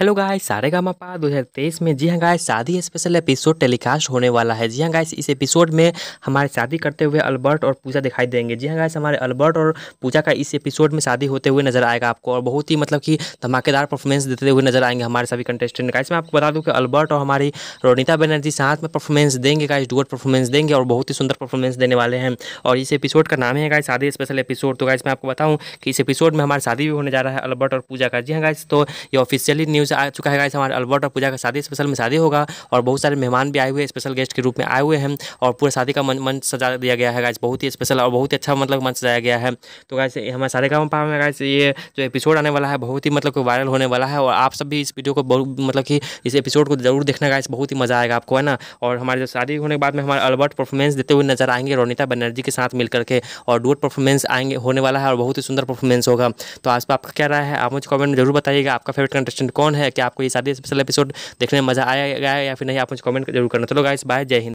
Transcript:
hello गाय सारे गा मपा दो में जी हाँ गाय शादी स्पेशल एपिसोड टेलीकास्ट होने वाला है जी हाँ गाय इस एपिसोड में हमारे शादी करते हुए अल्बर्ट और पूजा दिखाई देंगे जी हाँ गाय हमारे अल्बर्ट और पूजा का इस एपिसोड में शादी होते हुए नजर आएगा आपको और बहुत ही मतलब कि धमाकेदार परफॉर्मेंस देते हुए नजर आएंगे हमारे सभी कंटेस्टेंट गाइस मैं आपको बता दूँ कि अल्बर्ट और हमारी रोनिता बनर्जी साथ में परफॉर्मेंस देंगे गाइस डुअट परफॉर्मेंस देंगे और बहुत ही सुंदर परफॉर्मेंस देने वाले हैं और इस एपिसोड का नाम है गाइस शादी स्पेशल एपिसोड तो गाइस मैं आपको बताऊँ कि इस एपिसोड में हमारी शादी भी होने जा रहा है अल्बर्ट और पूजा का जी हाँ गाइस तो ये ऑफिशियली न्यूज़ से आ चुका है हमारे अलबर्ट और पूजा का शादी स्पेशल में शादी होगा और बहुत सारे मेहमान भी आए हुए स्पेशल गेस्ट के रूप में आए हुए हैं और पूरा शादी का मंच सजा दिया गया है गाइस बहुत ही स्पेशल और बहुत ही अच्छा मतलब मंच सजाया गया है तो गाइस हमारे सारे गाँव पापा में गाइस ये जो एपिसोड आने वाला है बहुत ही मतलब वायरल होने वाला है और आप सब भी इस वीडियो को मतलब कि इस एपिसोड को जरूर देखना गाइस बहुत ही मज़ा आएगा आपको है ना और हमारे जो शादी होने के बाद में हमारे अलबर्ट परफॉर्मेंस देते हुए नजर आएंगे रोनिता बनर्जी के साथ मिलकर के और डुअट परफॉर्मेंस आएंगे होने वाला है और बहुत ही सुंदर परफॉर्मेंस होगा तो आज पर तो आपका क्या राय है आप मुझे कमेंट में जरूर बताइएगा आपका फेवरेट कंटेस्टेंट कौन है है कि आपको ये शादी स्पेशल एपिसोड देखने में मजा आया या फिर नहीं आप मुझे कमेंट जरूर करना चलो गाइस बाय जय हिंद